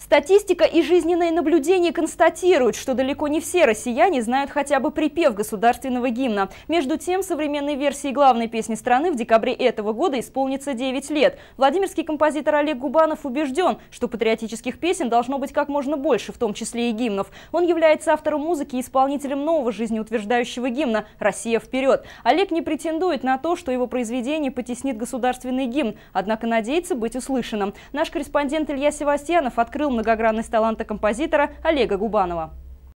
Статистика и жизненные наблюдения констатируют, что далеко не все россияне знают хотя бы припев государственного гимна. Между тем, современной версии главной песни страны в декабре этого года исполнится 9 лет. Владимирский композитор Олег Губанов убежден, что патриотических песен должно быть как можно больше, в том числе и гимнов. Он является автором музыки и исполнителем нового жизнеутверждающего гимна «Россия вперед». Олег не претендует на то, что его произведение потеснит государственный гимн, однако надеется быть услышанным. Наш корреспондент Илья Севастьянов открыл многогранность таланта композитора Олега Губанова.